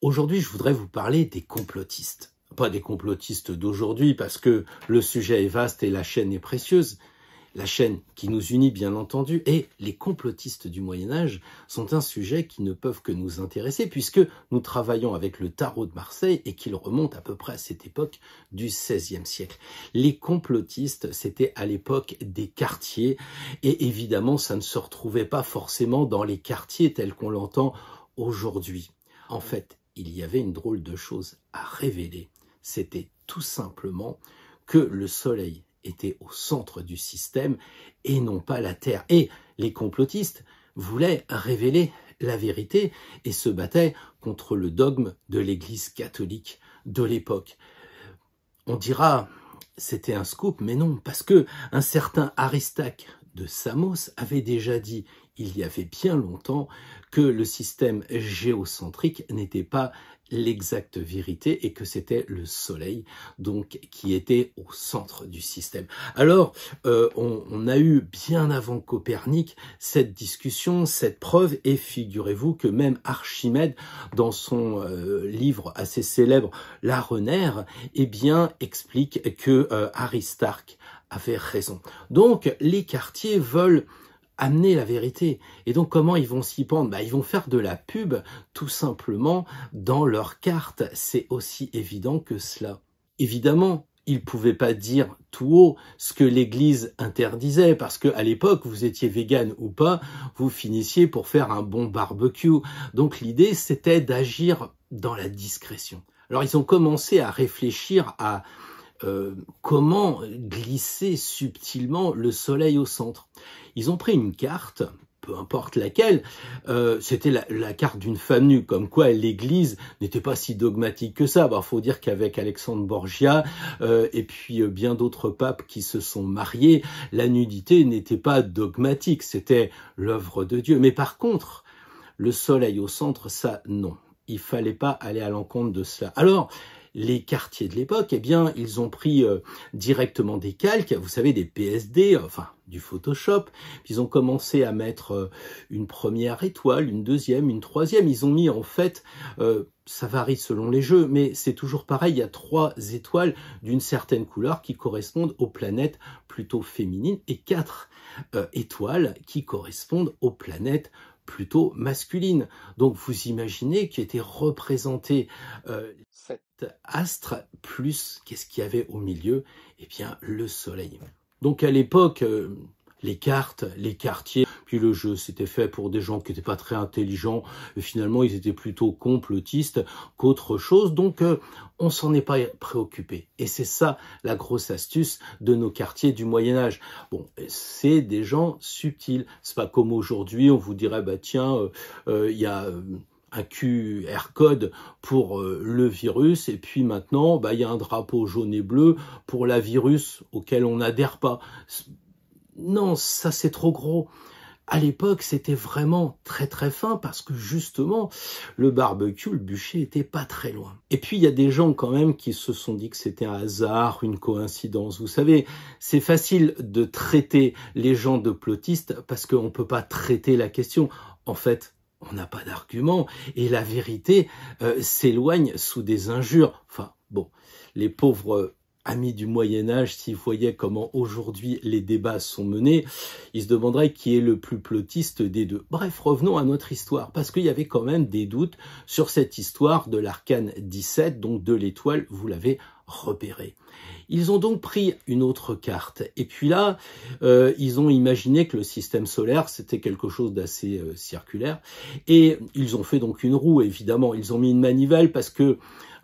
Aujourd'hui, je voudrais vous parler des complotistes. Pas des complotistes d'aujourd'hui, parce que le sujet est vaste et la chaîne est précieuse. La chaîne qui nous unit, bien entendu, et les complotistes du Moyen Âge sont un sujet qui ne peuvent que nous intéresser, puisque nous travaillons avec le tarot de Marseille et qu'il remonte à peu près à cette époque du XVIe siècle. Les complotistes, c'était à l'époque des quartiers, et évidemment, ça ne se retrouvait pas forcément dans les quartiers tels qu'on l'entend aujourd'hui. En fait, il y avait une drôle de chose à révéler. C'était tout simplement que le Soleil était au centre du système et non pas la Terre. Et les complotistes voulaient révéler la vérité et se battaient contre le dogme de l'Église catholique de l'époque. On dira c'était un scoop, mais non, parce que un certain Aristaque de Samos avait déjà dit il y avait bien longtemps que le système géocentrique n'était pas l'exacte vérité et que c'était le soleil donc qui était au centre du système. Alors euh, on, a eu bien avant Copernic cette discussion, cette preuve et figurez-vous que même Archimède dans son euh, livre assez célèbre La Renère eh bien explique que euh, Aristarque avait raison. Donc les quartiers veulent amener la vérité. Et donc comment ils vont s'y pendre bah, Ils vont faire de la pub tout simplement dans leurs cartes, C'est aussi évident que cela. Évidemment, ils pouvaient pas dire tout haut ce que l'église interdisait parce que à l'époque vous étiez vegan ou pas, vous finissiez pour faire un bon barbecue. Donc l'idée c'était d'agir dans la discrétion. Alors ils ont commencé à réfléchir à euh, comment glisser subtilement le soleil au centre. Ils ont pris une carte, peu importe laquelle, euh, c'était la, carte d'une femme nue, comme quoi l'Église n'était pas si dogmatique que ça. Il faut dire qu'avec Alexandre Borgia euh, et puis bien d'autres papes qui se sont mariés, la nudité n'était pas dogmatique, c'était l'œuvre de Dieu. Mais par contre, le soleil au centre, ça, non. Il fallait pas aller à l'encontre de cela. Alors, les quartiers de l'époque, eh bien, ils ont pris euh, directement des calques, vous savez, des PSD, enfin, du Photoshop. Ils ont commencé à mettre euh, une première étoile, une deuxième, une troisième. Ils ont mis, en fait, euh, ça varie selon les jeux, mais c'est toujours pareil, il y a trois étoiles d'une certaine couleur qui correspondent aux planètes plutôt féminines et quatre étoiles qui correspondent aux planètes plutôt masculines. Donc vous imaginez qu'étaient représentés euh, astre plus qu'est-ce qu'il y avait au milieu Eh bien, le soleil. Donc à l'époque, euh, les cartes, les quartiers, puis le jeu, c'était fait pour des gens qui n'étaient pas très intelligents. finalement, ils étaient plutôt complotistes qu'autre chose. Donc, euh, on s'en est pas préoccupé. Et c'est ça la grosse astuce de nos quartiers du Moyen Âge. Bon, c'est des gens subtils. C'est pas comme aujourd'hui, on vous dirait, bah tiens, euh, il y a un QR code pour euh, le virus et puis maintenant bah, il y a un drapeau jaune et bleu pour la virus auquel on n'adhère pas. Non, ça c'est trop gros. À l'époque, c'était vraiment très très fin parce que justement, le barbecue, le bûcher était pas très loin. Et puis il y a des gens quand même qui se sont dit que c'était un hasard, une coïncidence. Vous savez, c'est facile de traiter les gens de plotistes parce qu'on peut pas traiter la question. En fait, on n'a pas d'argument et la vérité euh, s'éloigne sous des injures. Enfin, bon, les pauvres euh, amis du Moyen Âge, s'ils voyaient comment aujourd'hui les débats sont menés, ils se demanderaient qui est le plus plotiste des deux. Bref, revenons à notre histoire, parce qu'il y avait quand même des doutes sur cette histoire de l'arcane 17, donc de l'étoile, vous l'avez repéré. Ils ont donc pris une autre carte. Et puis là, euh, ils ont imaginé que le système solaire, c'était quelque chose d'assez euh, circulaire. Et ils ont fait donc une roue, évidemment. Ils ont mis une manivelle parce que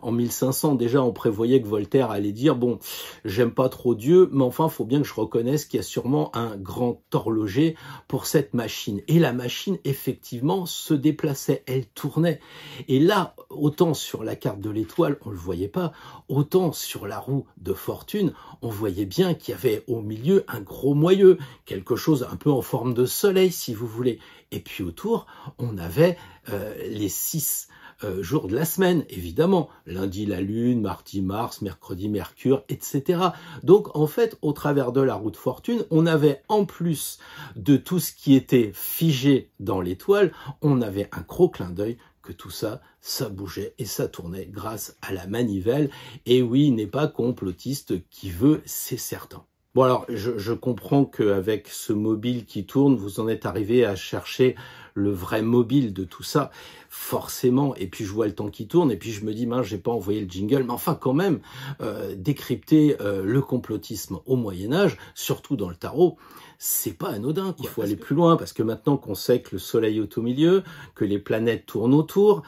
en 1500 déjà on prévoyait que Voltaire allait dire bon j'aime pas trop Dieu mais enfin faut bien que je reconnaisse qu'il y a sûrement un grand horloger pour cette machine et la machine effectivement se déplaçait elle tournait et là autant sur la carte de l'étoile on le voyait pas autant sur la roue de fortune on voyait bien qu'il y avait au milieu un gros moyeu quelque chose un peu en forme de soleil si vous voulez et puis autour on avait euh, les six euh, jour de la semaine, évidemment. Lundi, la Lune, mardi, Mars, mercredi, Mercure, etc. Donc, en fait, au travers de la route fortune, on avait, en plus de tout ce qui était figé dans l'étoile, on avait un gros clin d'œil que tout ça, ça bougeait et ça tournait grâce à la manivelle. Et oui, n'est pas complotiste qui veut, c'est certain. Bon alors, je, je comprends qu'avec ce mobile qui tourne, vous en êtes arrivé à chercher le vrai mobile de tout ça, forcément. Et puis je vois le temps qui tourne, et puis je me dis, mince, j'ai pas envoyé le jingle. Mais enfin, quand même, euh, décrypter euh, le complotisme au Moyen Âge, surtout dans le tarot, c'est pas anodin. Il faut aller plus loin parce que maintenant qu'on sait que le Soleil est au milieu, que les planètes tournent autour,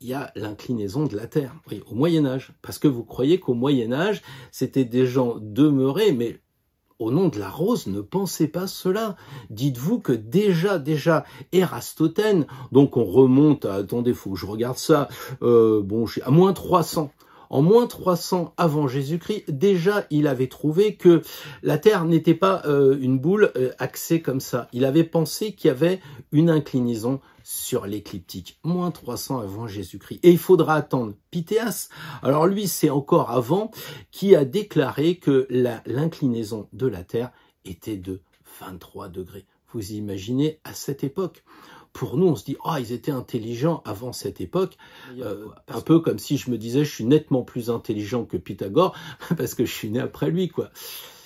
il y a l'inclinaison de la Terre, oui, au Moyen Âge. Parce que vous croyez qu'au Moyen Âge, c'était des gens demeurés, mais au nom de la rose, ne pensez pas cela. Dites-vous que déjà, déjà, Erastotène, donc on remonte, à, attendez, faut que je regarde ça, euh, bon, à moins 300 en moins 300 avant Jésus-Christ, déjà il avait trouvé que la Terre n'était pas euh, une boule euh, axée comme ça. Il avait pensé qu'il y avait une inclinaison sur l'écliptique, moins 300 avant Jésus-Christ. Et il faudra attendre Pythéas, alors lui c'est encore avant, qui a déclaré que l'inclinaison de la Terre était de 23 degrés. Vous imaginez à cette époque pour nous, on se dit ah, ils étaient intelligents avant cette époque. Euh, un peu comme si je me disais je suis nettement plus intelligent que Pythagore parce que je suis né après lui, quoi.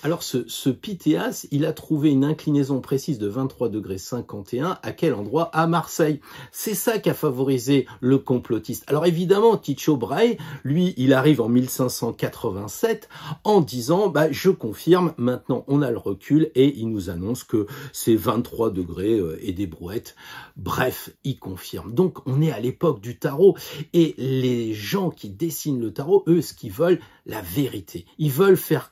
Alors ce, ce Pythéas, il a trouvé une inclinaison précise de 23 degrés 51 à quel endroit À Marseille. C'est ça qui a favorisé le complotiste. Alors évidemment, Ticho Brahe, lui, il arrive en 1587 en disant bah, je confirme, maintenant on a le recul et il nous annonce que c'est 23 degrés euh, et des brouettes. Bref, il confirme. Donc on est à l'époque du tarot et les gens qui dessinent le tarot, eux, ce qu'ils veulent, la vérité. Ils veulent faire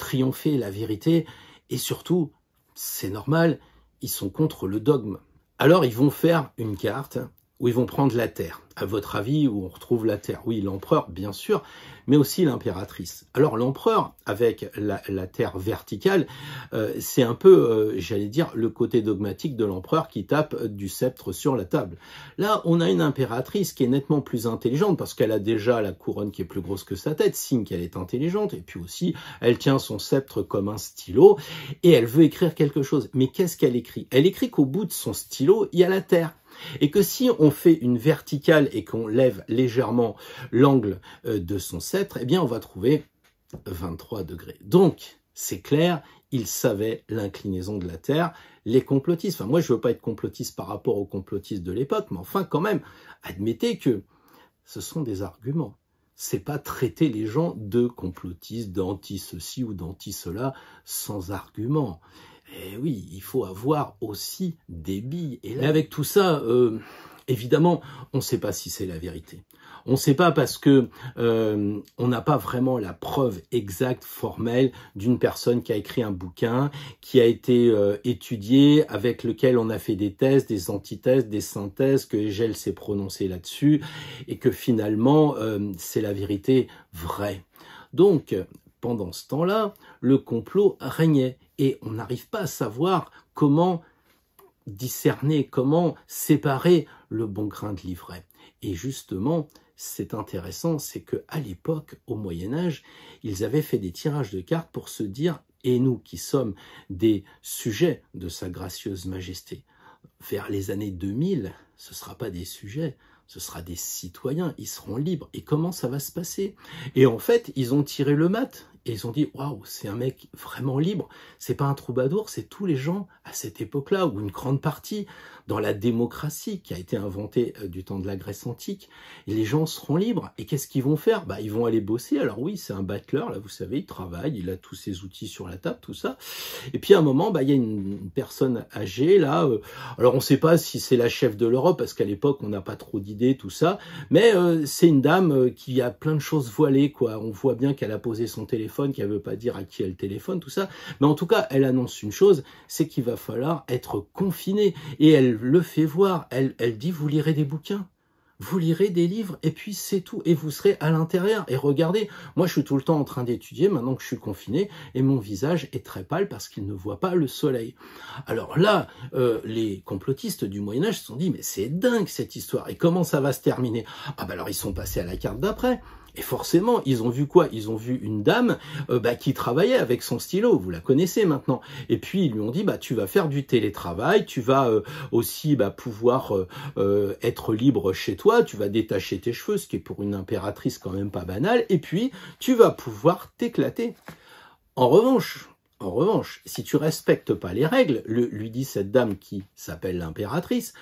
triompher la vérité, et surtout, c'est normal, ils sont contre le dogme. Alors ils vont faire une carte où ils vont prendre la terre. À votre avis, où on retrouve la terre Oui, l'empereur, bien sûr, mais aussi l'impératrice. Alors l'empereur, avec la, terre verticale, euh, c'est un peu, euh, j'allais dire, le côté dogmatique de l'empereur qui tape du sceptre sur la table. Là, on a une impératrice qui est nettement plus intelligente parce qu'elle a déjà la couronne qui est plus grosse que sa tête, signe qu'elle est intelligente, et puis aussi, elle tient son sceptre comme un stylo, et elle veut écrire quelque chose. Mais qu'est-ce qu'elle écrit Elle écrit qu'au bout de son stylo, il y a la terre et que si on fait une verticale et qu'on lève légèrement l'angle euh, de son sceptre, eh bien on va trouver 23 degrés. Donc, c'est clair, il savait l'inclinaison de la Terre. Les complotistes, enfin moi je veux pas être complotiste par rapport aux complotistes de l'époque, mais enfin quand même, admettez que ce sont des arguments. C'est pas traiter les gens de complotistes, d'anti-ceci ou d'anti-cela sans argument. Eh oui, il faut avoir aussi des billes. Et avec tout ça, euh, évidemment, on ne sait pas si c'est la vérité. On ne sait pas parce que euh, on n'a pas vraiment la preuve exacte, formelle, d'une personne qui a écrit un bouquin, qui a été euh, étudié, avec lequel on a fait des tests, des antithèses, des synthèses, que Hegel s'est prononcé là-dessus, et que finalement, c'est la vérité vraie. Donc, pendant ce temps-là, le complot régnait et on n'arrive pas à savoir comment discerner, comment séparer le bon grain de l'ivraie. Et justement, c'est intéressant, c'est que à l'époque, au Moyen Âge, ils avaient fait des tirages de cartes pour se dire, et nous qui sommes des sujets de Sa gracieuse Majesté, vers les années 2000, ce ne sera pas des sujets, ce sera des citoyens, ils seront libres. Et comment ça va se passer Et en fait, ils ont tiré le mat, et ils ont dit, waouh, c'est un mec vraiment libre. C'est pas un troubadour, c'est tous les gens à cette époque-là, ou une grande partie, dans la démocratie qui a été inventée euh, du temps de la Grèce antique. Et les gens seront libres. Et qu'est-ce qu'ils vont faire Bah, ils vont aller bosser. Alors oui, c'est un battleur, là, vous savez, il travaille, il a tous ses outils sur la table, tout ça. Et puis à un moment, bah, il y a une personne âgée, là. Euh, alors on ne sait pas si c'est la chef de l'Europe, parce qu'à l'époque, on n'a pas trop d'idées, tout ça. Mais euh, c'est une dame qui a plein de choses voilées, quoi. On voit bien qu'elle a posé son téléphone qu'elle ne veut pas dire à qui elle téléphone, tout ça. Mais en tout cas, elle annonce une chose, c'est qu'il va falloir être confiné. Et elle le fait voir. Elle, elle dit, vous lirez des bouquins vous lirez des livres et puis c'est tout et vous serez à l'intérieur et regardez moi je suis tout le temps en train d'étudier maintenant que je suis confiné et mon visage est très pâle parce qu'il ne voit pas le soleil alors là euh, les complotistes du Moyen Âge se sont dit mais c'est dingue cette histoire et comment ça va se terminer ah bah alors ils sont passés à la carte d'après et forcément, ils ont vu quoi Ils ont vu une dame euh, bah, qui travaillait avec son stylo, vous la connaissez maintenant. Et puis ils lui ont dit, bah tu vas faire du télétravail, tu vas euh, aussi bah, pouvoir euh, être libre chez toi, tu vas détacher tes cheveux, ce qui est pour une impératrice quand même pas banal, et puis tu vas pouvoir t'éclater. En revanche, en revanche, si tu respectes pas les règles, le, lui dit cette dame qui s'appelle l'impératrice,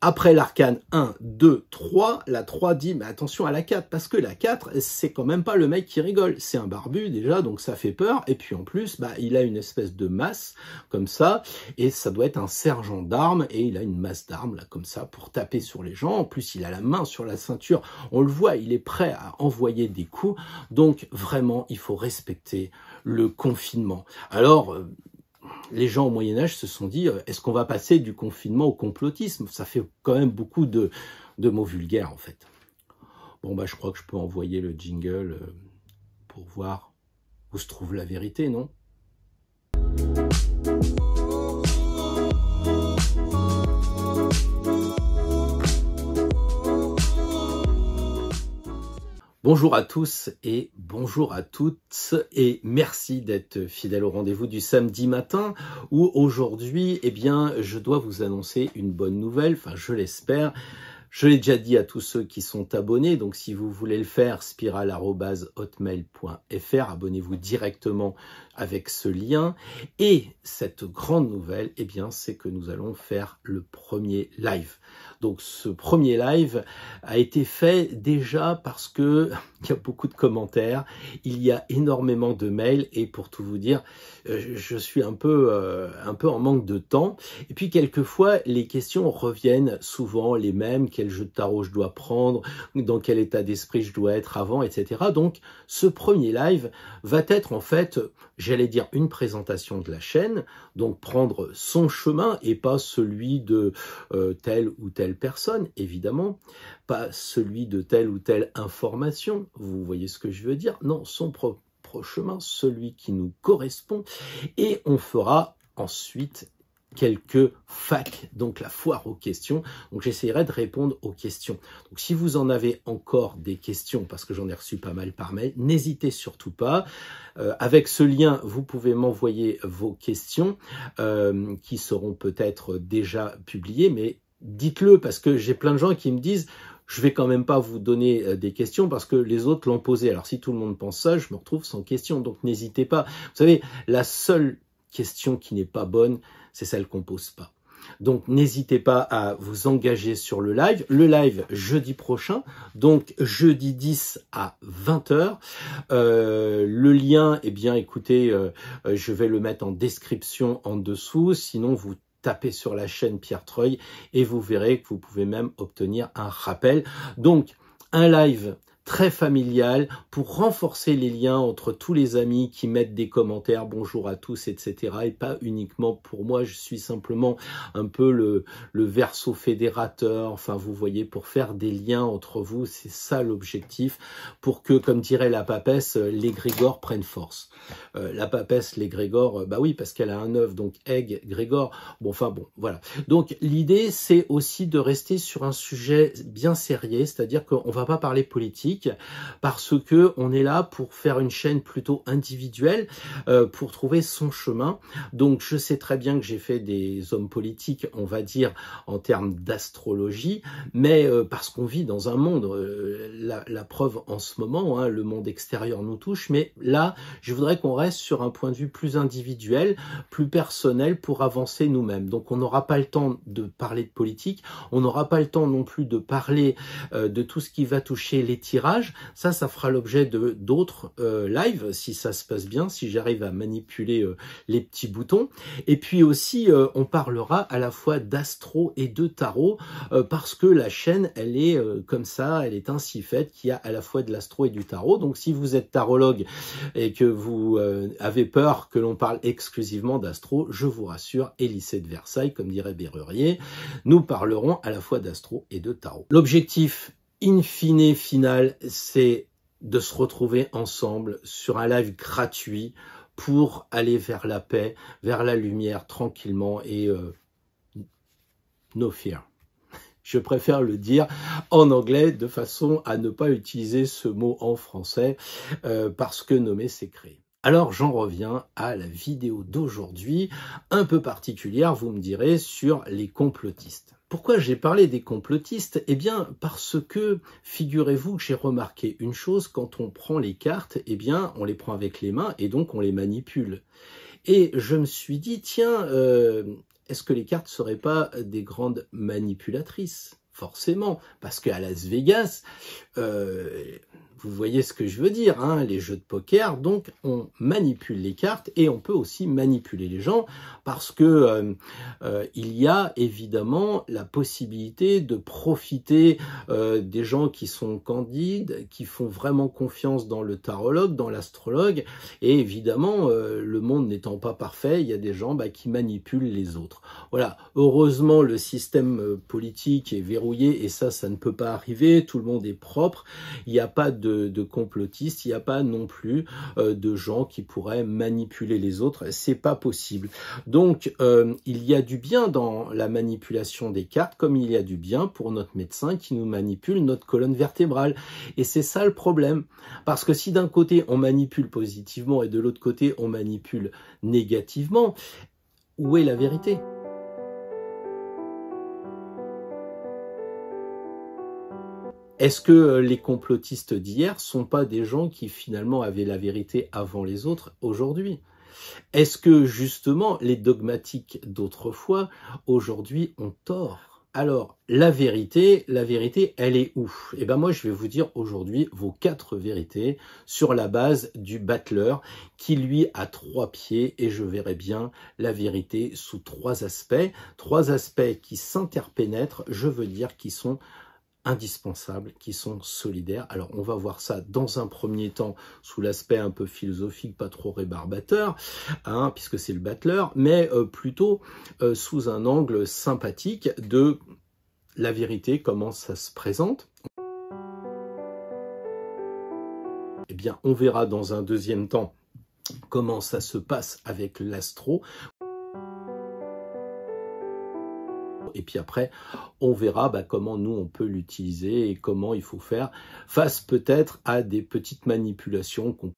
après l'arcane 1, 2, 3, la 3 dit mais attention à la 4 parce que la 4 c'est quand même pas le mec qui rigole, c'est un barbu déjà donc ça fait peur et puis en plus bah il a une espèce de masse comme ça et ça doit être un sergent d'armes et il a une masse d'armes là comme ça pour taper sur les gens. En plus il a la main sur la ceinture, on le voit, il est prêt à envoyer des coups donc vraiment il faut respecter le confinement. Alors euh, les gens au Moyen Âge se sont dit, euh, est-ce qu'on va passer du confinement au complotisme Ça fait quand même beaucoup de, de, mots vulgaires en fait. Bon, bah, je crois que je peux envoyer le jingle euh, pour voir où se trouve la vérité, non Bonjour à tous et bonjour à toutes et merci d'être fidèles au rendez-vous du samedi matin où aujourd'hui, eh bien, je dois vous annoncer une bonne nouvelle, enfin je l'espère. Je l'ai déjà dit à tous ceux qui sont abonnés, donc si vous voulez le faire, spirale.hotmail.fr, abonnez-vous directement avec ce lien. Et cette grande nouvelle, eh bien, c'est que nous allons faire le premier live. Donc ce premier live a été fait déjà parce que il y a beaucoup de commentaires, il y a énormément de mails et pour tout vous dire, euh, je suis un peu euh, un peu en manque de temps. Et puis quelquefois les questions reviennent souvent les mêmes quel jeu de tarot je dois prendre, dans quel état d'esprit je dois être avant, etc. Donc ce premier live va être en fait, j'allais dire une présentation de la chaîne, donc prendre son chemin et pas celui de euh, tel ou tel personne, évidemment, pas celui de telle ou telle information, vous voyez ce que je veux dire, non, son propre chemin, celui qui nous correspond, et on fera ensuite quelques facs, donc la foire aux questions. Donc j'essaierai de répondre aux questions. Donc si vous en avez encore des questions, parce que j'en ai reçu pas mal par mail, n'hésitez surtout pas. Euh, avec ce lien, vous pouvez m'envoyer vos questions euh, qui seront peut-être déjà publiées, mais dites-le parce que j'ai plein de gens qui me disent je vais quand même pas vous donner euh, des questions parce que les autres l'ont posé. Alors si tout le monde pense ça, je me retrouve sans question. Donc n'hésitez pas. Vous savez, la seule question qui n'est pas bonne, c'est celle qu'on pose pas. Donc n'hésitez pas à vous engager sur le live. Le live jeudi prochain, donc jeudi 10 à 20h. Euh, le lien, eh bien écoutez, euh, je vais le mettre en description en dessous. Sinon, vous tapez sur la chaîne Pierre Treuil et vous verrez que vous pouvez même obtenir un rappel. Donc, un live très familial pour renforcer les liens entre tous les amis qui mettent des commentaires, bonjour à tous, etc. Et pas uniquement pour moi, je suis simplement un peu le, le verso fédérateur, enfin vous voyez, pour faire des liens entre vous, c'est ça l'objectif, pour que, comme dirait la papesse, les Grégores prennent force. Euh, la papesse, les Grégores, euh, bah oui, parce qu'elle a un œuf, donc Egg, Grégor, bon, enfin bon, voilà. Donc l'idée, c'est aussi de rester sur un sujet bien sérieux, c'est-à-dire qu'on ne va pas parler politique, parce que on est là pour faire une chaîne plutôt individuelle, euh, pour trouver son chemin. Donc je sais très bien que j'ai fait des hommes politiques, on va dire, en termes d'astrologie, mais euh, parce qu'on vit dans un monde, euh, la, preuve en ce moment, hein, le monde extérieur nous touche, mais là, je voudrais qu'on reste sur un point de vue plus individuel, plus personnel pour avancer nous-mêmes. Donc on n'aura pas le temps de parler de politique, on n'aura pas le temps non plus de parler de tout ce qui va toucher les tirages ça, ça fera l'objet de d'autres euh, lives si ça se passe bien, si j'arrive à manipuler euh, les petits boutons. Et puis aussi, euh, on parlera à la fois d'astro et de tarot parce que la chaîne, elle est comme ça, elle est ainsi faite qu'il y a à la fois de l'astro et du tarot. Donc si vous êtes tarologue et que vous avez peur que l'on parle exclusivement d'astro, je vous rassure, Élysée de Versailles, comme dirait Berrurier, nous parlerons à la fois d'astro et de tarot. L'objectif in fine final, c'est de se retrouver ensemble sur un live gratuit pour aller vers la paix, vers la lumière tranquillement et euh, no fear. Je préfère le dire en anglais de façon à ne pas utiliser ce mot en français euh, parce que nommer c'est Alors j'en reviens à la vidéo d'aujourd'hui, un peu particulière, vous me direz, sur les complotistes. Pourquoi j'ai parlé des complotistes Eh bien parce que, figurez-vous que j'ai remarqué une chose, quand on prend les cartes, eh bien on les prend avec les mains et donc on les manipule. Et je me suis dit, tiens, euh, est-ce que les cartes seraient pas des grandes manipulatrices Forcément, parce qu'à Las Vegas, euh, vous voyez ce que je veux dire, hein, les jeux de poker, donc on manipule les cartes et on peut aussi manipuler les gens parce que euh, euh, il y a évidemment la possibilité de profiter euh, des gens qui sont candides, qui font vraiment confiance dans le tarologue, dans l'astrologue, et évidemment le monde n'étant pas parfait, il y a des gens bah, qui manipulent les autres. Voilà, heureusement le système politique est verrouillé et ça, ça ne peut pas arriver, tout le monde est propre, il n'y a pas de de, complotistes, il n'y a pas non plus euh, de gens qui pourraient manipuler les autres, c'est pas possible. Donc euh, il y a du bien dans la manipulation des cartes, comme il y a du bien pour notre médecin qui nous manipule notre colonne vertébrale. Et c'est ça le problème, parce que si d'un côté on manipule positivement et de l'autre côté on manipule négativement, où est la vérité Est-ce que euh, les complotistes d'hier sont pas des gens qui finalement avaient la vérité avant les autres aujourd'hui Est-ce que justement les dogmatiques d'autrefois aujourd'hui ont tort Alors, la vérité, la vérité, elle est où Eh ben moi je vais vous dire aujourd'hui vos quatre vérités sur la base du battleur qui lui a trois pieds et je verrai bien la vérité sous trois aspects, trois aspects qui s'interpénètrent, je veux dire qui sont indispensables, qui sont solidaires. Alors on va voir ça dans un premier temps sous l'aspect un peu philosophique, pas trop rébarbateur, hein, puisque c'est le battleur, mais euh, plutôt euh, sous un angle sympathique de la vérité, comment ça se présente. Eh bien, on verra dans un deuxième temps comment ça se passe avec l'astro. Et puis après, on verra bah, comment nous, on peut l'utiliser et comment il faut faire face peut-être à des petites manipulations qu'on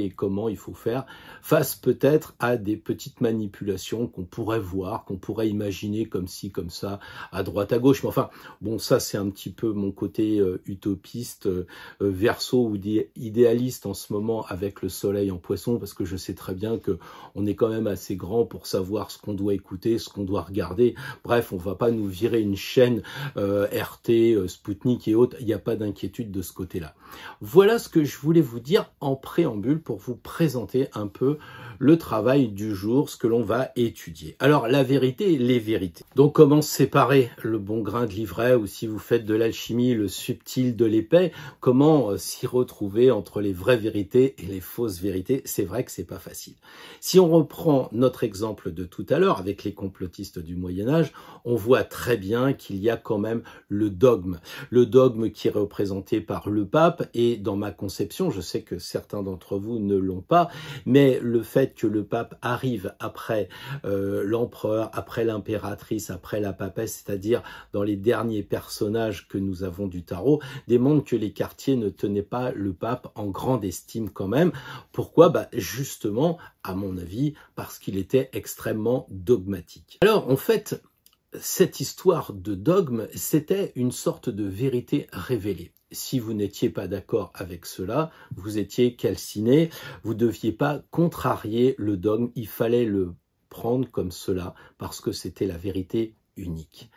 et comment il faut faire face peut-être à des petites manipulations qu'on pourrait voir, qu'on pourrait imaginer comme ci, comme ça, à droite, à gauche. Mais enfin, bon, ça c'est un petit peu mon côté euh, utopiste, euh, euh, verso ou idéaliste en ce moment avec le soleil en poisson, parce que je sais très bien que on est quand même assez grand pour savoir ce qu'on doit écouter, ce qu'on doit regarder. Bref, on va pas nous virer une chaîne RT, Spoutnik et autres. Il n'y a pas d'inquiétude de ce côté-là. Voilà ce que je voulais vous dire en préambule pour vous présenter un peu le travail du jour, ce que l'on va étudier. Alors la vérité, les vérités. Donc comment séparer le bon grain de l'ivraie ou si vous faites de l'alchimie, le subtil de l'épais, comment euh, s'y retrouver entre les vraies vérités et les fausses vérités C'est vrai que c'est pas facile. Si on reprend notre exemple de tout à l'heure avec les complotistes du Moyen Âge, on voit très bien qu'il y a quand même le dogme, le dogme qui est représenté par le pape et dans ma conception, je sais que certains d'entre vous ne l'ont pas, mais le fait que le pape arrive après euh, l'empereur, après l'impératrice, après la papesse, c'est-à-dire dans les derniers personnages que nous avons du tarot, démontre que les quartiers ne tenaient pas le pape en grande estime quand même. Pourquoi bah Justement, à mon avis, parce qu'il était extrêmement dogmatique. Alors, en fait, cette histoire de dogme, c'était une sorte de vérité révélée. Si vous n'étiez pas d'accord avec cela, vous étiez calciné, vous ne deviez pas contrarier le dogme, il fallait le prendre comme cela, parce que c'était la vérité unique.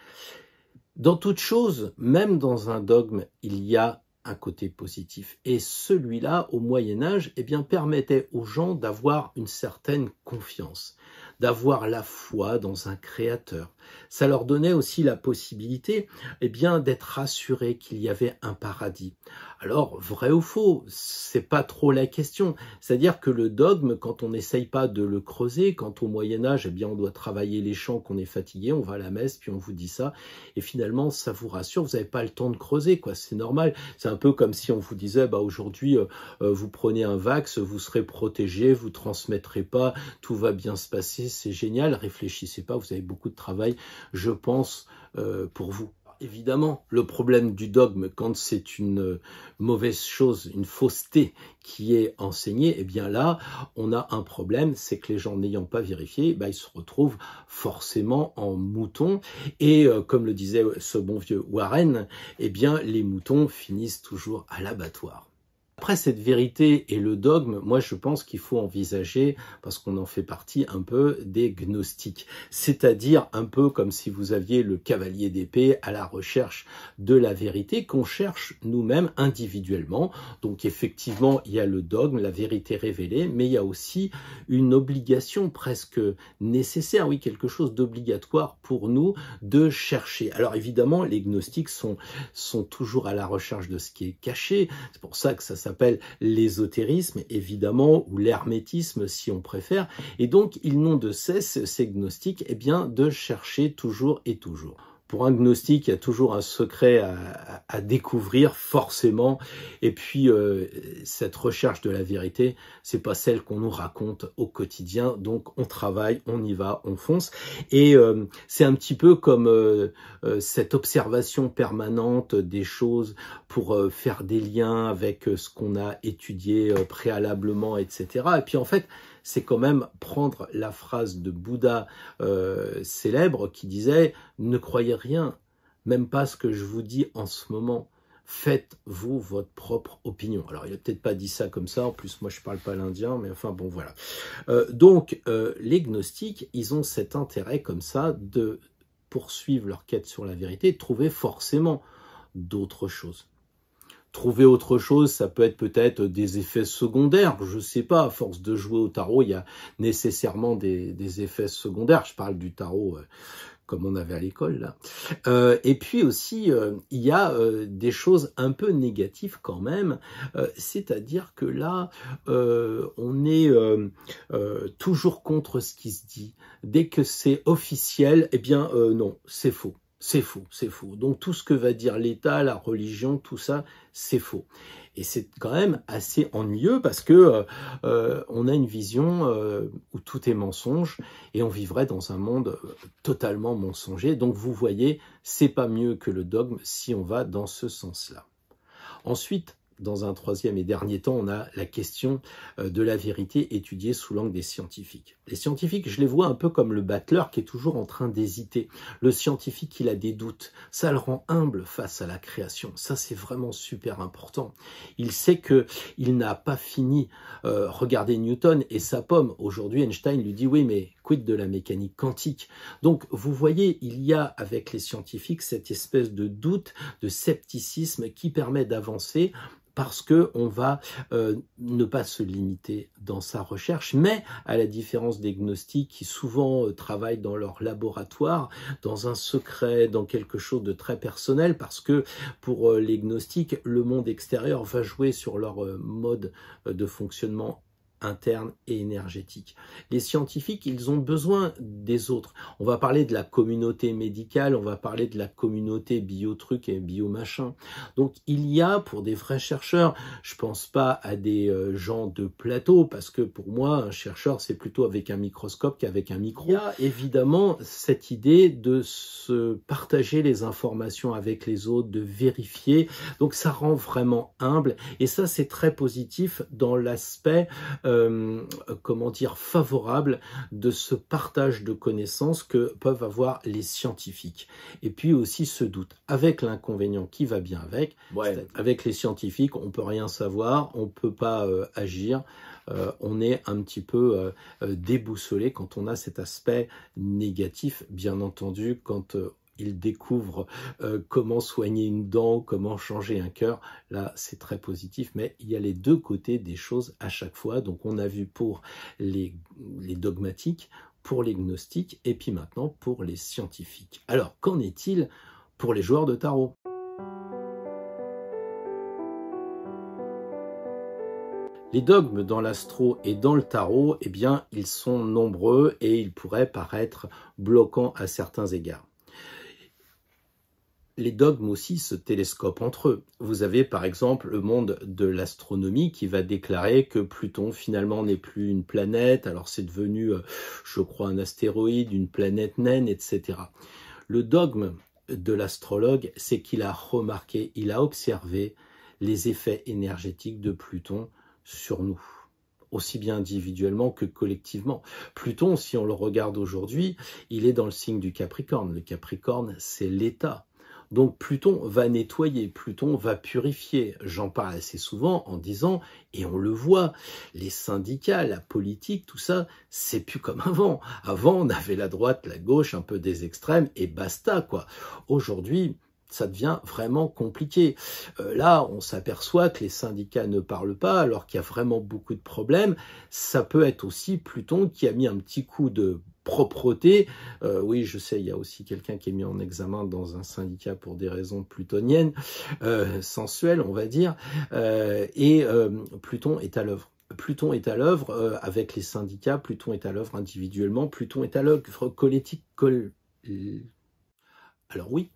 Dans toute chose, même dans un dogme, il y a un côté positif. Et celui-là, au Moyen Âge, eh bien, permettait aux gens d'avoir une certaine confiance, d'avoir la foi dans un créateur, ça leur donnait aussi la possibilité eh bien, d'être rassurés qu'il y avait un paradis. Alors, vrai ou faux, c'est pas trop la question. C'est-à-dire que le dogme, quand on n'essaye pas de le creuser, quand au Moyen-Âge, eh bien, on doit travailler les champs, qu'on est fatigué, on va à la messe, puis on vous dit ça, et finalement, ça vous rassure, vous n'avez pas le temps de creuser, quoi. C'est normal. C'est un peu comme si on vous disait, bah, aujourd'hui, euh, euh, vous prenez un vax, vous serez protégé, vous transmettrez pas, tout va bien se passer, c'est génial, réfléchissez pas, vous avez beaucoup de travail je pense, euh, pour vous. Évidemment, le problème du dogme, quand c'est une euh, mauvaise chose, une fausseté qui est enseignée, eh bien là, on a un problème, c'est que les gens n'ayant pas vérifié, bah, ils se retrouvent forcément en mouton. Et euh, comme le disait ce bon vieux Warren, eh bien, les moutons finissent toujours à l'abattoir. Après cette vérité et le dogme, moi je pense qu'il faut envisager, parce qu'on en fait partie un peu, des gnostiques. C'est-à-dire un peu comme si vous aviez le cavalier d'épée à la recherche de la vérité qu'on cherche nous-mêmes individuellement. Donc effectivement, il y a le dogme, la vérité révélée, mais il y a aussi une obligation presque nécessaire, oui, quelque chose d'obligatoire pour nous de chercher. Alors évidemment, les gnostiques sont, sont toujours à la recherche de ce qui est caché. C'est pour ça que ça s'appelle l'ésotérisme, évidemment, ou l'hermétisme, si on préfère. Et donc, ils n'ont de cesse, ces gnostiques, eh bien, de chercher toujours et toujours pour un gnostique, il y a toujours un secret à, découvrir forcément. Et puis euh, cette recherche de la vérité, c'est pas celle qu'on nous raconte au quotidien. Donc on travaille, on y va, on fonce. Et euh, c'est un petit peu comme euh, cette observation permanente des choses pour faire des liens avec ce qu'on a étudié préalablement, etc. Et puis en fait, c'est quand même prendre la phrase de Bouddha euh, célèbre qui disait Ne croyez rien, même pas ce que je vous dis en ce moment. Faites-vous votre propre opinion. Alors, il n'a peut-être pas dit ça comme ça, en plus, moi je ne parle pas l'indien, mais enfin bon, voilà. Euh, donc, euh, les gnostiques, ils ont cet intérêt comme ça de poursuivre leur quête sur la vérité de trouver forcément d'autres choses. Trouver autre chose, ça peut être peut-être des effets secondaires, je sais pas, à force de jouer au tarot, il y a nécessairement des, effets secondaires. Je parle du tarot euh, comme on avait à l'école euh, et puis aussi, euh, il y a des choses un peu négatives quand même, c'est-à-dire que là, on est toujours contre ce qui se dit. Dès que c'est officiel, eh bien non, c'est faux. C'est faux, c'est faux. Donc tout ce que va dire l'État, la religion, tout ça, c'est faux. Et c'est quand même assez ennuyeux parce que euh, euh, on a une vision euh, où tout est mensonge et on vivrait dans un monde totalement mensonger. Donc vous voyez, c'est pas mieux que le dogme si on va dans ce sens-là. Ensuite, dans un troisième et dernier temps, on a la question euh, de la vérité étudiée sous l'angle des scientifiques. Les scientifiques, je les vois un peu comme le battleur qui est toujours en train d'hésiter. Le scientifique, il a des doutes. Ça le rend humble face à la création. Ça, c'est vraiment super important. Il sait que il n'a pas fini. Euh, regardez Newton et sa pomme. Aujourd'hui, Einstein lui dit oui, mais quid de la mécanique quantique Donc, vous voyez, il y a avec les scientifiques cette espèce de doute, de scepticisme qui permet d'avancer parce qu'on va euh, ne pas se limiter dans sa recherche, mais à la différence des gnostiques qui souvent euh, travaillent dans leur laboratoire, dans un secret, dans quelque chose de très personnel, parce que pour euh, les gnostiques, le monde extérieur va jouer sur leur mode de fonctionnement interne et énergétique. Les scientifiques, ils ont besoin des autres. On va parler de la communauté médicale, on va parler de la communauté bio-truc et bio Donc il y a, pour des vrais chercheurs, je pense pas à des euh, gens de plateau, parce que pour moi, un chercheur, c'est plutôt avec un microscope qu'avec un micro. Il y a évidemment cette idée de se partager les informations avec les autres, de vérifier. Donc ça rend vraiment humble, et ça, c'est très positif dans l'aspect euh, euh, comment dire, favorable de ce partage de connaissances que peuvent avoir les scientifiques. Et puis aussi ce doute, avec l'inconvénient qui va bien avec. Avec les scientifiques, on peut rien savoir, on ne peut pas euh, agir. Euh, on est un petit peu déboussolé quand on a cet aspect négatif, bien entendu, quand il découvre euh, comment soigner une dent, comment changer un cœur. Là, c'est très positif, mais il y a les deux côtés des choses à chaque fois. Donc, on a vu pour les, les dogmatiques, pour les gnostiques, et puis maintenant pour les scientifiques. Alors, qu'en est-il pour les joueurs de tarot Les dogmes dans l'astro et dans le tarot, eh bien, ils sont nombreux et ils pourraient paraître bloquants à certains égards les dogmes aussi se télescopent entre eux. Vous avez par exemple le monde de l'astronomie qui va déclarer que Pluton finalement n'est plus une planète, alors c'est devenu, euh, je crois, un astéroïde, une planète naine, etc. Le dogme de l'astrologue, c'est qu'il a remarqué, il a observé les effets énergétiques de Pluton sur nous aussi bien individuellement que collectivement. Pluton, si on le regarde aujourd'hui, il est dans le signe du Capricorne. Le Capricorne, c'est l'état donc Pluton va nettoyer, Pluton va purifier. J'en parle assez souvent en disant, et on le voit, les syndicats, la politique, tout ça, c'est plus comme avant. Avant, on avait la droite, la gauche, un peu des extrêmes, et basta, quoi. Aujourd'hui, ça devient vraiment compliqué. Euh, là, on s'aperçoit que les syndicats ne parlent pas alors qu'il y a vraiment beaucoup de problèmes. Ça peut être aussi Pluton qui a mis un petit coup de propreté. Euh, oui, je sais, il y a aussi quelqu'un qui est mis en examen dans un syndicat pour des raisons plutoniennes, euh, sensuelles, on va dire. Euh, et Pluton est à l'œuvre. Pluton est à l'œuvre avec les syndicats, Pluton est à l'œuvre individuellement, Pluton est à l'œuvre collective. Alors oui,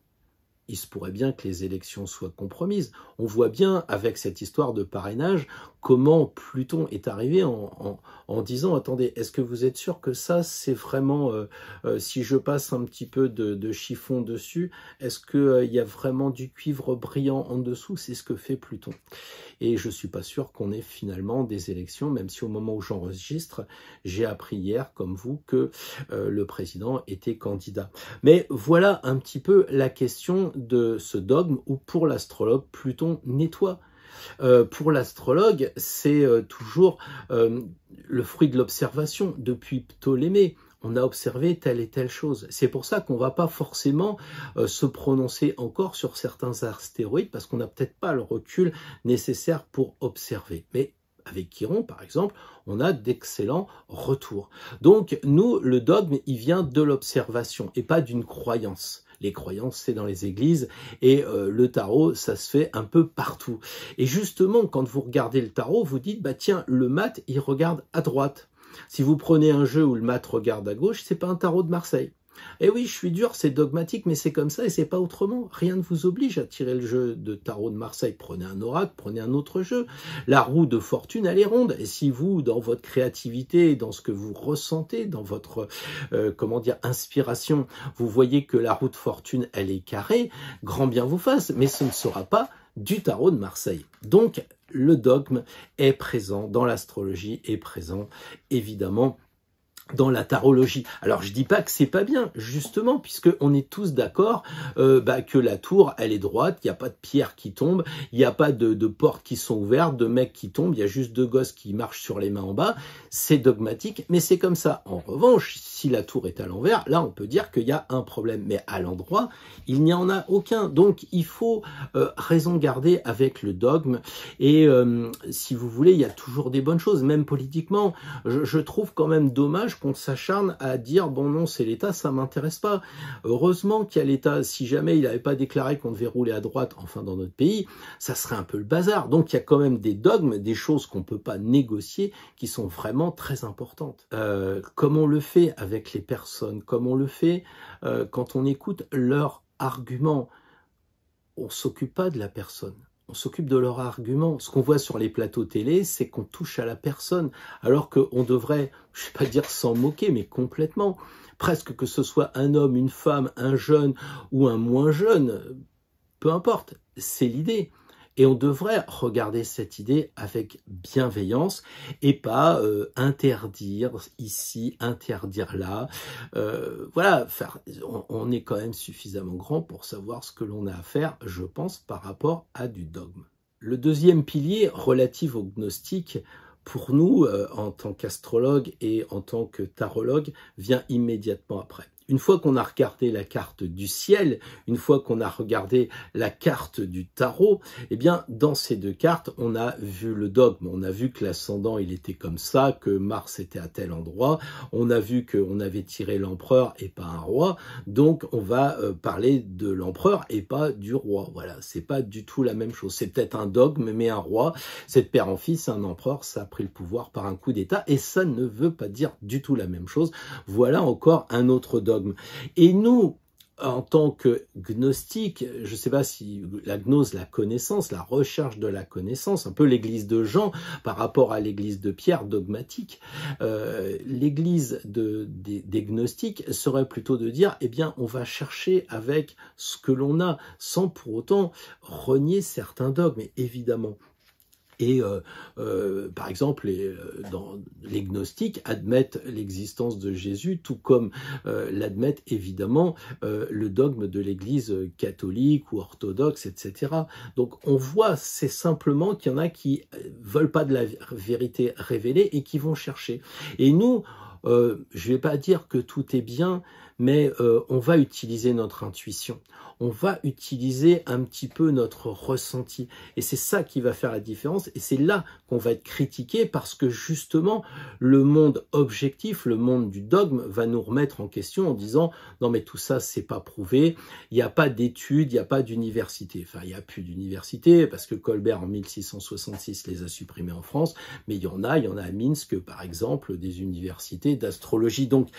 il se pourrait bien que les élections soient compromises. On voit bien avec cette histoire de parrainage comment Pluton est arrivé en, disant, attendez, est-ce que vous êtes sûr que ça, c'est vraiment, euh, euh, si je passe un petit peu de, chiffon dessus, est-ce qu'il euh, il y a vraiment du cuivre brillant en dessous C'est ce que fait Pluton. Et je ne suis pas sûr qu'on ait finalement des élections, même si au moment où j'enregistre, j'ai appris hier, comme vous, que le président était candidat. Mais voilà un petit peu la question de ce dogme où pour l'astrologue, Pluton nettoie. Euh, pour l'astrologue, c'est euh, toujours euh, le fruit de l'observation. Depuis Ptolémée, on a observé telle et telle chose. C'est pour ça qu'on ne va pas forcément se prononcer encore sur certains astéroïdes, parce qu'on n'a peut-être pas le recul nécessaire pour observer. Mais avec Chiron, par exemple, on a d'excellents retours. Donc, nous, le dogme, il vient de l'observation et pas d'une croyance les croyances, c'est dans les églises, et euh, le tarot, ça se fait un peu partout. Et justement, quand vous regardez le tarot, vous dites, bah tiens, le mat, il regarde à droite. Si vous prenez un jeu où le mat regarde à gauche, c'est pas un tarot de Marseille. Eh oui, je suis dur, c'est dogmatique, mais c'est comme ça et c'est pas autrement. Rien ne vous oblige à tirer le jeu de tarot de Marseille. Prenez un oracle, prenez un autre jeu. La roue de fortune, elle est ronde. Et si vous, dans votre créativité, dans ce que vous ressentez, dans votre euh, comment dire inspiration, vous voyez que la roue de fortune, elle est carrée, grand bien vous fasse. Mais ce ne sera pas du tarot de Marseille. Donc, le dogme est présent dans l'astrologie, est présent évidemment dans la tarologie. Alors je dis pas que c'est pas bien, justement, puisque on est tous d'accord euh, bah, que la tour, elle est droite, il n'y a pas de pierre qui tombe, il n'y a pas de, de, portes qui sont ouvertes, de mecs qui tombent, il y a juste deux gosses qui marchent sur les mains en bas. C'est dogmatique, mais c'est comme ça. En revanche, si la tour est à l'envers, là on peut dire qu'il y a un problème, mais à l'endroit, il n'y en a aucun. Donc il faut euh, raison garder avec le dogme. Et euh, si vous voulez, il y a toujours des bonnes choses, même politiquement. je, je trouve quand même dommage qu'on s'acharne à dire bon non c'est l'État, ça m'intéresse pas. Heureusement qu'il y a l'État. Si jamais il n'avait pas déclaré qu'on devait rouler à droite, enfin dans notre pays, ça serait un peu le bazar. Donc il y a quand même des dogmes, des choses qu'on peut pas négocier, qui sont vraiment très importantes. Euh, comme on le fait avec les personnes, comme on le fait euh, quand on écoute leurs arguments, on s'occupe pas de la personne on s'occupe de leur argument. Ce qu'on voit sur les plateaux télé, c'est qu'on touche à la personne, alors qu'on devrait, je ne vais pas dire s'en moquer, mais complètement. Presque que ce soit un homme, une femme, un jeune ou un moins jeune, peu importe, c'est l'idée. Et on devrait regarder cette idée avec bienveillance et pas euh, interdire ici, interdire là. Euh, voilà, on, est quand même suffisamment grand pour savoir ce que l'on a à faire, je pense, par rapport à du dogme. Le deuxième pilier relatif au gnostique, pour nous, euh, en tant qu'astrologue et en tant que tarologue, vient immédiatement après une fois qu'on a regardé la carte du ciel, une fois qu'on a regardé la carte du tarot, eh bien, dans ces deux cartes, on a vu le dogme. On a vu que l'ascendant, il était comme ça, que Mars était à tel endroit. On a vu qu'on avait tiré l'empereur et pas un roi. Donc, on va euh, parler de l'empereur et pas du roi. Voilà. C'est pas du tout la même chose. C'est peut-être un dogme, mais un roi. C'est de père en fils, un empereur, ça a pris le pouvoir par un coup d'état et ça ne veut pas dire du tout la même chose. Voilà encore un autre dogme et nous, en tant que gnostiques, je ne sais pas si la gnose, la connaissance, la recherche de la connaissance, un peu l'église de Jean par rapport à l'église de Pierre dogmatique, euh, l'église des, gnostiques serait plutôt de dire, eh bien, on va chercher avec ce que l'on a, sans pour autant renier certains dogmes, évidemment. Et euh, euh, par exemple, les, euh, dans, les gnostiques admettent l'existence de Jésus, tout comme euh, l'admettent évidemment le dogme de l'Église catholique ou orthodoxe, etc. Donc on voit, c'est simplement qu'il y en a qui veulent pas de la vérité révélée et qui vont chercher. Et nous, je ne vais pas dire que tout est bien, mais euh, on va utiliser notre intuition, on va utiliser un petit peu notre ressenti. Et c'est ça qui va faire la différence, et c'est là qu'on va être critiqué parce que justement, le monde objectif, le monde du dogme, va nous remettre en question en disant, non mais tout ça, c'est pas prouvé, il n'y a pas d'études, il n'y a pas d'université. Enfin, il n'y a plus d'université parce que Colbert en 1666 les a supprimés en France, mais il y en a, il y en a à Minsk par exemple, des universités d'astrologie. Donc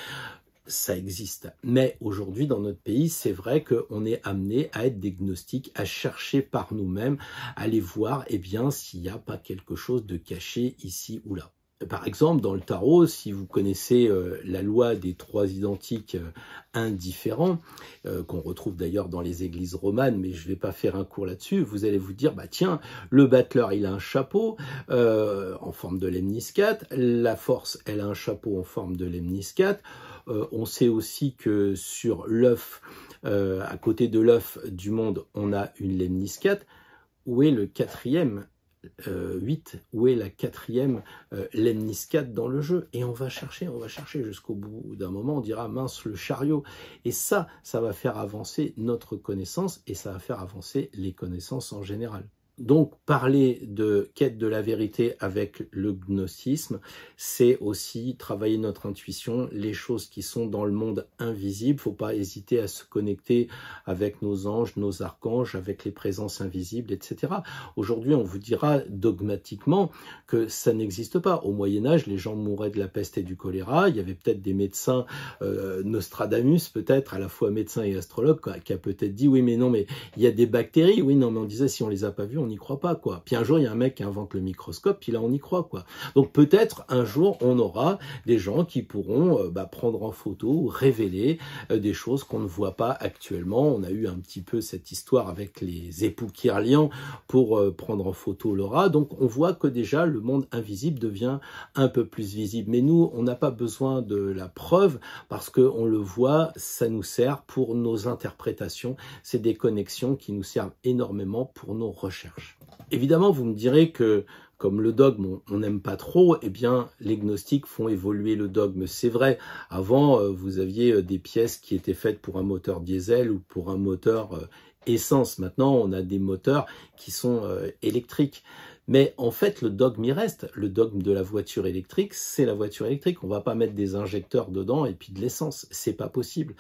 ça existe. Mais aujourd'hui, dans notre pays, c'est vrai qu'on est amené à être des gnostiques, à chercher par nous-mêmes, à aller voir eh bien, s'il n'y a pas quelque chose de caché ici ou là. Par exemple, dans le tarot, si vous connaissez euh, la loi des trois identiques euh, indifférents, euh, qu'on retrouve d'ailleurs dans les églises romanes, mais je ne vais pas faire un cours là-dessus, vous allez vous dire, bah tiens, le battleur, il a un chapeau en forme de lemniscate, la force, elle a un chapeau en forme de lemniscate, euh, on sait aussi que sur l'œuf, euh, à côté de l'œuf du monde, on a une Lemnis Où est le quatrième 8, euh, où est la quatrième euh, dans le jeu Et on va chercher, on va chercher jusqu'au bout d'un moment, on dira mince le chariot. Et ça, ça va faire avancer notre connaissance et ça va faire avancer les connaissances en général donc parler de quête de la vérité avec le gnosticisme, c'est aussi travailler notre intuition, les choses qui sont dans le monde invisible. Faut pas hésiter à se connecter avec nos anges, nos archanges, avec les présences invisibles, etc. Aujourd'hui, on vous dira dogmatiquement que ça n'existe pas. Au Moyen Âge, les gens mouraient de la peste et du choléra. Il y avait peut-être des médecins, euh, Nostradamus peut-être, à la fois médecin et astrologue, qui a peut-être dit oui, mais non, mais il y a des bactéries. Oui, non, mais on disait si on les a pas vues, on n'y croit pas, quoi. Puis un jour, il y a un mec qui invente le microscope, puis là, on y croit, quoi. Donc peut-être un jour, on aura des gens qui pourront euh, bah, prendre en photo ou révéler euh, des choses qu'on ne voit pas actuellement. On a eu un petit peu cette histoire avec les époux Kirlian pour euh, prendre en photo Laura. Donc on voit que déjà, le monde invisible devient un peu plus visible. Mais nous, on n'a pas besoin de la preuve parce que on le voit, ça nous sert pour nos interprétations. C'est des connexions qui nous servent énormément pour nos recherches. Évidemment, vous me direz que comme le dogme, on n'aime pas trop, eh bien, les gnostiques font évoluer le dogme. C'est vrai, avant, euh, vous aviez euh, des pièces qui étaient faites pour un moteur diesel ou pour un moteur euh, essence. Maintenant, on a des moteurs qui sont électriques. Mais en fait, le dogme, y reste. Le dogme de la voiture électrique, c'est la voiture électrique. On ne va pas mettre des injecteurs dedans et puis de l'essence. C'est pas possible.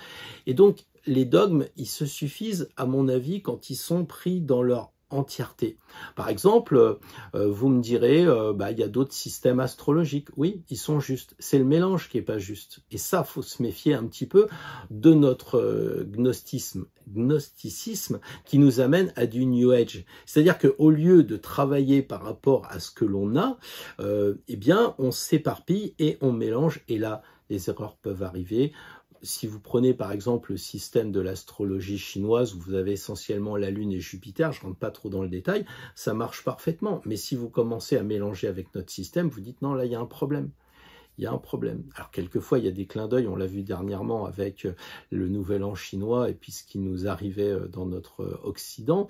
Et donc, les dogmes, ils se suffisent, à mon avis, quand ils sont pris dans leur entièreté. Par exemple, euh, euh, vous me direz, euh, bah, il y a d'autres systèmes astrologiques. Oui, ils sont justes. C'est le mélange qui n'est pas juste. Et ça, faut se méfier un petit peu de notre gnosticisme, gnosticisme qui nous amène à du New Age. C'est-à-dire qu'au lieu de travailler par rapport à ce que l'on a, eh bien, on s'éparpille et on mélange. Et là, les erreurs peuvent arriver si vous prenez par exemple le système de l'astrologie chinoise où vous avez essentiellement la Lune et Jupiter, je ne rentre pas trop dans le détail, ça marche parfaitement. Mais si vous commencez à mélanger avec notre système, vous dites non, là il y a un problème il y a un problème. Alors quelquefois, il y a des clins d'œil, on l'a vu dernièrement avec euh, le Nouvel An chinois et puis ce qui nous arrivait euh, dans notre euh, Occident.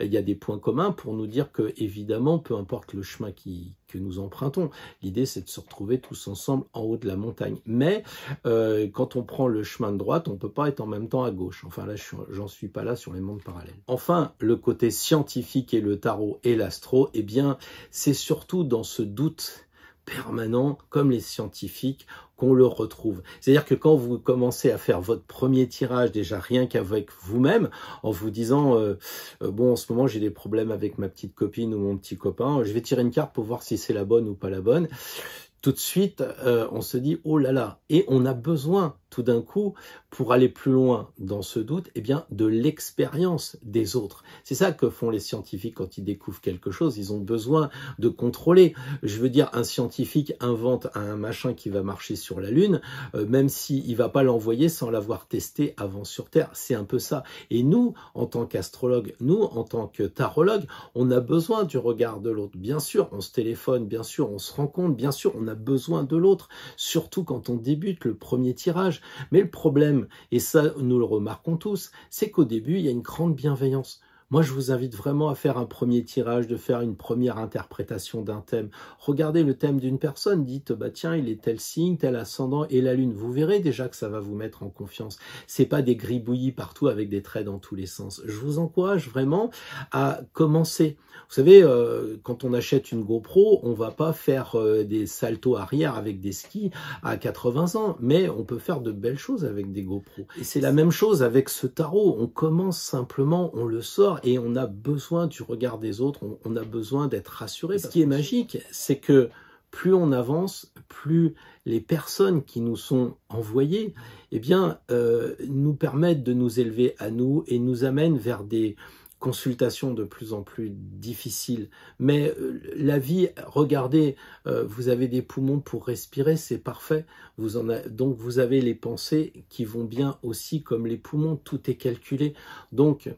Il y a des points communs pour nous dire que, évidemment, peu importe le chemin qui, nous empruntons. L'idée, c'est de se retrouver tous ensemble en haut de la montagne. Mais euh, quand on prend le chemin de droite, on ne peut pas être en même temps à gauche. Enfin, là, j'en suis pas là sur les mondes parallèles. Enfin, le côté scientifique et le tarot et l'astro, eh bien, c'est surtout dans ce doute permanent, comme les scientifiques, qu'on le retrouve. C'est-à-dire que quand vous commencez à faire votre premier tirage, déjà rien qu'avec vous-même, en vous disant, euh, euh, bon, en ce moment j'ai des problèmes avec ma petite copine ou mon petit copain, je vais tirer une carte pour voir si c'est la bonne ou pas la bonne, tout de suite, euh, on se dit, oh là là, et on a besoin tout d'un coup, pour aller plus loin dans ce doute, eh bien, de l'expérience des autres. C'est ça que font les scientifiques quand ils découvrent quelque chose. Ils ont besoin de contrôler. Je veux dire, un scientifique invente un machin qui va marcher sur la Lune, euh, même s'il ne va pas l'envoyer sans l'avoir testé avant sur Terre. C'est un peu ça. Et nous, en tant qu'astrologues, nous, en tant que tarologues, on a besoin du regard de l'autre. Bien sûr, on se téléphone, bien sûr, on se rencontre, bien sûr, on a besoin de l'autre, surtout quand on débute le premier tirage. Mais le problème, et ça nous le remarquons tous, c'est qu'au début, il y a une grande bienveillance. Moi, je vous invite vraiment à faire un premier tirage, de faire une première interprétation d'un thème. Regardez le thème d'une personne, dites bah tiens, il est tel signe, tel ascendant et la lune. Vous verrez déjà que ça va vous mettre en confiance. Ce n'est pas des gribouillis partout avec des traits dans tous les sens. Je vous encourage vraiment à commencer. Vous savez, euh, quand on achète une GoPro, on ne va pas faire euh, des saltos arrière avec des skis à 80 ans, mais on peut faire de belles choses avec des GoPro. Et c'est la même chose avec ce tarot. On commence simplement, on le sort et on a besoin du regard des autres, on, a besoin d'être rassuré. Ce qui est magique, c'est que plus on avance, plus les personnes qui nous sont envoyées, eh bien, euh, nous permettent de nous élever à nous et nous amènent vers des consultations de plus en plus difficiles. Mais euh, la vie, regardez, euh, vous avez des poumons pour respirer, c'est parfait. Vous donc vous avez les pensées qui vont bien aussi comme les poumons, tout est calculé. Donc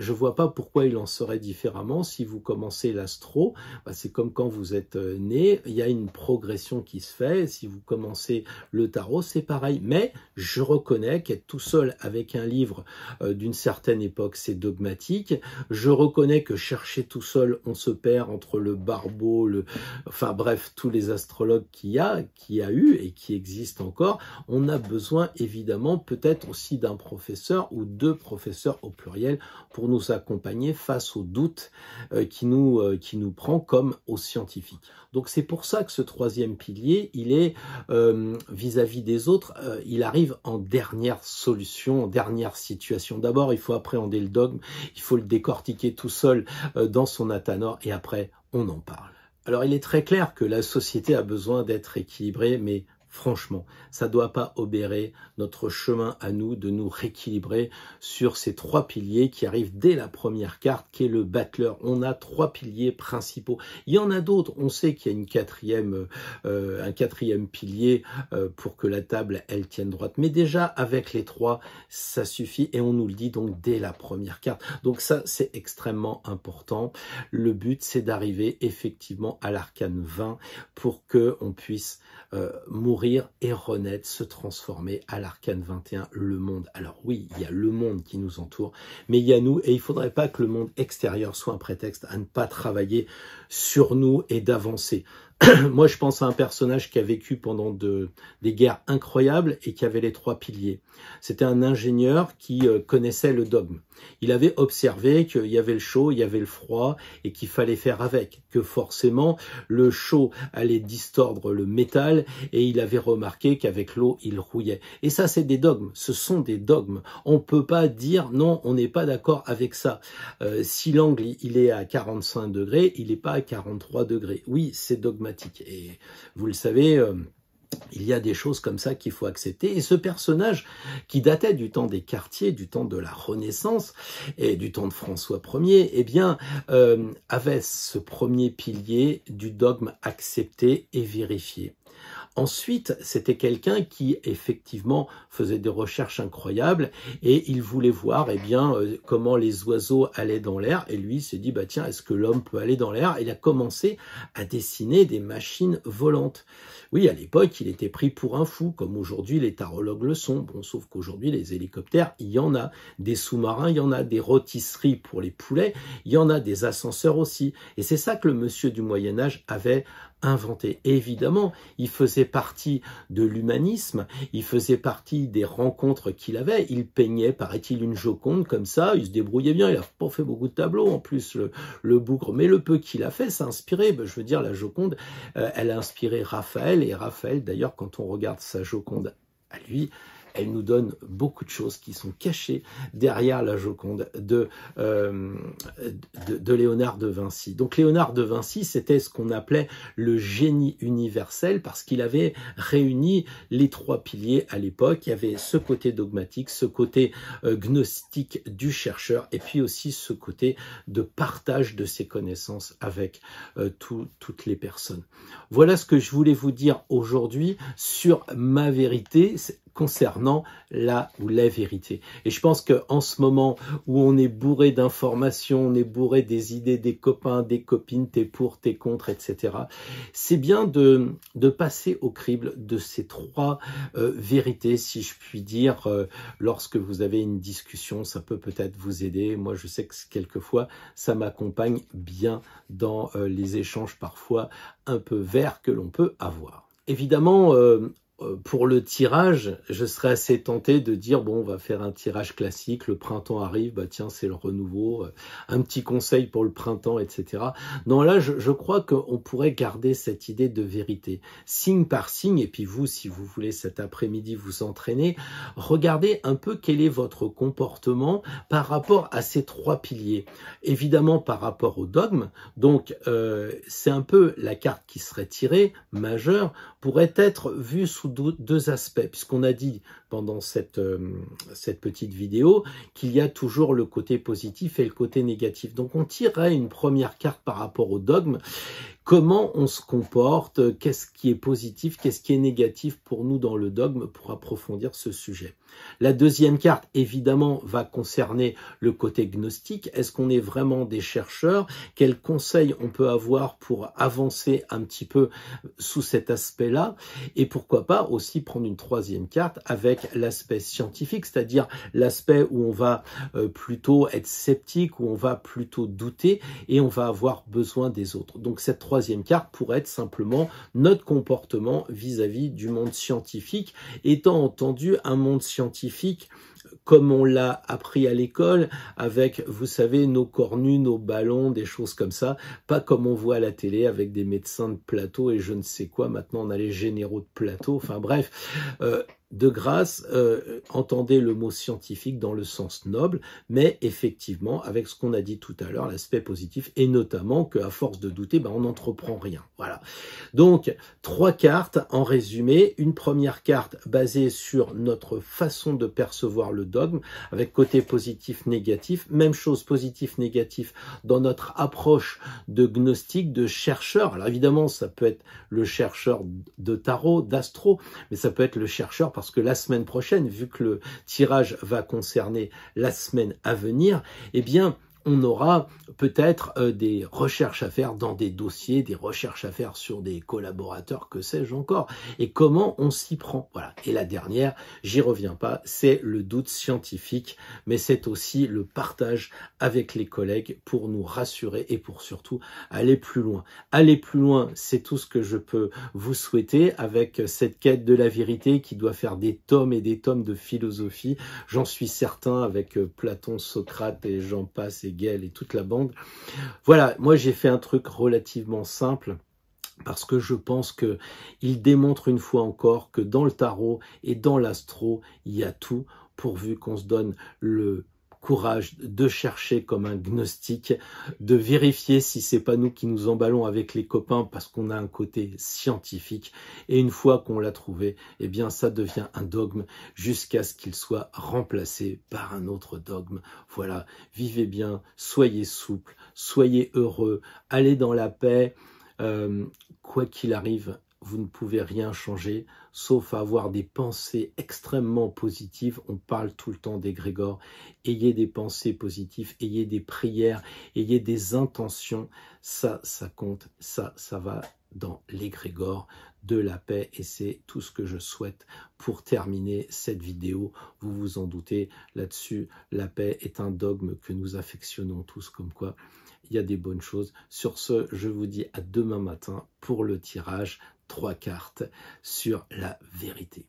je ne vois pas pourquoi il en serait différemment. Si vous commencez l'astro, bah c'est comme quand vous êtes euh, né, il y a une progression qui se fait. Si vous commencez le tarot, c'est pareil. Mais je reconnais qu'être tout seul avec un livre euh, d'une certaine époque, c'est dogmatique. Je reconnais que chercher tout seul, on se perd entre le barbeau, le, enfin bref, tous les astrologues qu'il y a, qui a eu et qui existent encore. On a besoin évidemment peut-être aussi d'un professeur ou deux professeurs au pluriel pour nous accompagner face au doute euh, qui nous, euh, qui nous prend comme aux scientifiques. Donc c'est pour ça que ce troisième pilier, il est euh, vis-à-vis des autres, il arrive en dernière solution, en dernière situation. D'abord, il faut appréhender le dogme, il faut le décortiquer tout seul dans son athanor et après, on en parle. Alors il est très clair que la société a besoin d'être équilibrée, mais Franchement, ça ne doit pas obérer notre chemin à nous de nous rééquilibrer sur ces trois piliers qui arrivent dès la première carte, qui est le battleur. On a trois piliers principaux. Il y en a d'autres. On sait qu'il y a une quatrième, euh, un quatrième pilier euh, pour que la table, elle tienne droite. Mais déjà, avec les trois, ça suffit et on nous le dit donc dès la première carte. Donc ça, c'est extrêmement important. Le but, c'est d'arriver effectivement à l'arcane 20 pour qu'on puisse euh, mourir et renaître, se transformer à l'arcane 21, le monde. Alors oui, il y a le monde qui nous entoure, mais il y a nous et il ne faudrait pas que le monde extérieur soit un prétexte à ne pas travailler sur nous et d'avancer. moi, je pense à un personnage qui a vécu pendant des guerres incroyables et qui avait les trois piliers. C'était un ingénieur qui euh, connaissait le dogme. Il avait observé qu'il y avait le chaud, il y avait le froid et qu'il fallait faire avec, que forcément le chaud allait distordre le métal et il avait remarqué qu'avec l'eau, il rouillait. Et ça, c'est des dogmes. Ce sont des dogmes. On ne peut pas dire non, on n'est pas d'accord avec ça. Euh, si l'angle, il est à 45 degrés, il n'est pas à 43 degrés. Oui, c'est dogmatique et vous le savez, euh, il y a des choses comme ça qu'il faut accepter. Et ce personnage qui datait du temps des quartiers, du temps de la Renaissance et du temps de François Ier, eh bien, euh, avait ce premier pilier du dogme accepté et vérifié. Ensuite, c'était quelqu'un qui effectivement faisait des recherches incroyables et il voulait voir eh bien euh, comment les oiseaux allaient dans l'air et lui il s'est dit bah tiens, est-ce que l'homme peut aller dans l'air et Il a commencé à dessiner des machines volantes. Oui, à l'époque, il était pris pour un fou, comme aujourd'hui les tarologues le sont. Bon, sauf qu'aujourd'hui, les hélicoptères, il y en a. Des sous-marins, il y en a. Des rôtisseries pour les poulets, il y en a. Des ascenseurs aussi. Et c'est ça que le monsieur du Moyen-Âge avait inventé. évidemment, il faisait partie de l'humanisme, il faisait partie des rencontres qu'il avait, il peignait, paraît-il, une Joconde comme ça, il se débrouillait bien, il a pas fait beaucoup de tableaux en plus, le, bougre, mais le peu qu'il a fait, ça inspiré, ben, je veux dire, la Joconde, euh, elle a inspiré Raphaël, et Raphaël, d'ailleurs, quand on regarde sa Joconde à lui, elle nous donne beaucoup de choses qui sont cachées derrière la Joconde euh, de, de, Léonard de Vinci. Donc Léonard de Vinci, c'était ce qu'on appelait le génie universel parce qu'il avait réuni les trois piliers à l'époque. Il y avait ce côté dogmatique, ce côté euh, gnostique du chercheur et puis aussi ce côté de partage de ses connaissances avec euh, toutes les personnes. Voilà ce que je voulais vous dire aujourd'hui sur ma vérité concernant la ou la vérité. Et je pense qu'en ce moment où on est bourré d'informations, on est bourré des idées des copains, des copines, t'es pour, t'es contre, etc., c'est bien de, passer au crible de ces trois euh, vérités, si je puis dire, euh, lorsque vous avez une discussion, ça peut peut-être vous aider. Moi, je sais que quelquefois, ça m'accompagne bien dans euh, les échanges parfois un peu verts que l'on peut avoir. Évidemment, euh, pour le tirage, je serais assez tenté de dire bon, on va faire un tirage classique, le printemps arrive, bah tiens, c'est le renouveau, euh, un petit conseil pour le printemps, etc. Non, là, je, je crois qu'on pourrait garder cette idée de vérité, signe par signe, et puis vous, si vous voulez cet après-midi vous entraîner, regardez un peu quel est votre comportement par rapport à ces trois piliers. Évidemment, par rapport au dogme, donc euh, c'est un peu la carte qui serait tirée, majeure, pourrait être vue sous deux aspects, puisqu'on a dit pendant cette, euh, cette petite vidéo, qu'il y a toujours le côté positif et le côté négatif. Donc on tirerait une première carte par rapport au dogme. Comment on se comporte, qu'est-ce qui est positif, qu'est-ce qui est négatif pour nous dans le dogme pour approfondir ce sujet. La deuxième carte, évidemment, va concerner le côté gnostique. Est-ce qu'on est vraiment des chercheurs Quels conseils on peut avoir pour avancer un petit peu sous cet aspect-là Et pourquoi pas aussi prendre une troisième carte avec l'aspect scientifique, c'est-à-dire l'aspect où on va euh, plutôt être sceptique, où on va plutôt douter et on va avoir besoin des autres. Donc cette troisième carte pourrait être simplement notre comportement vis-à-vis du monde scientifique, étant entendu un monde scientifique comme on l'a appris à l'école, avec, vous savez, nos cornues, nos ballons, des choses comme ça, pas comme on voit à la télé avec des médecins de plateau et je ne sais quoi, maintenant on a les généraux de plateau, enfin bref. Euh, de grâce, euh, entendez le mot scientifique dans le sens noble, mais effectivement, avec ce qu'on a dit tout à l'heure, l'aspect positif, et notamment qu'à force de douter, ben, on n'entreprend rien. Voilà. Donc, trois cartes, en résumé. Une première carte basée sur notre façon de percevoir le dogme, avec côté positif, négatif. Même chose, positif, négatif, dans notre approche de gnostique, de chercheur. Alors évidemment, ça peut être le chercheur de tarot, d'astro, mais ça peut être le chercheur, parce que la semaine prochaine, vu que le tirage va concerner la semaine à venir, eh bien, on aura peut-être euh, des recherches à faire dans des dossiers, des recherches à faire sur des collaborateurs, que sais-je encore, et comment on s'y prend. Voilà. Et la dernière, j'y reviens pas, c'est le doute scientifique, mais c'est aussi le partage avec les collègues pour nous rassurer et pour surtout aller plus loin. Aller plus loin, c'est tout ce que je peux vous souhaiter avec cette quête de la vérité qui doit faire des tomes et des tomes de philosophie. J'en suis certain avec euh, Platon, Socrate et j'en passe et et toute la bande. Voilà, moi j'ai fait un truc relativement simple parce que je pense que il démontre une fois encore que dans le tarot et dans l'astro, il y a tout pourvu qu'on se donne le courage de chercher comme un gnostique, de vérifier si c'est pas nous qui nous emballons avec les copains parce qu'on a un côté scientifique. Et une fois qu'on l'a trouvé, eh bien, ça devient un dogme jusqu'à ce qu'il soit remplacé par un autre dogme. Voilà. Vivez bien, soyez souple, soyez heureux, allez dans la paix. Euh, quoi qu'il arrive, vous ne pouvez rien changer, sauf avoir des pensées extrêmement positives. On parle tout le temps des grégor. Ayez des pensées positives, ayez des prières, ayez des intentions. Ça, ça compte. Ça, ça va dans grégor de la paix et c'est tout ce que je souhaite pour terminer cette vidéo. Vous vous en doutez, là-dessus, la paix est un dogme que nous affectionnons tous comme quoi il y a des bonnes choses. Sur ce, je vous dis à demain matin pour le tirage trois cartes sur la vérité.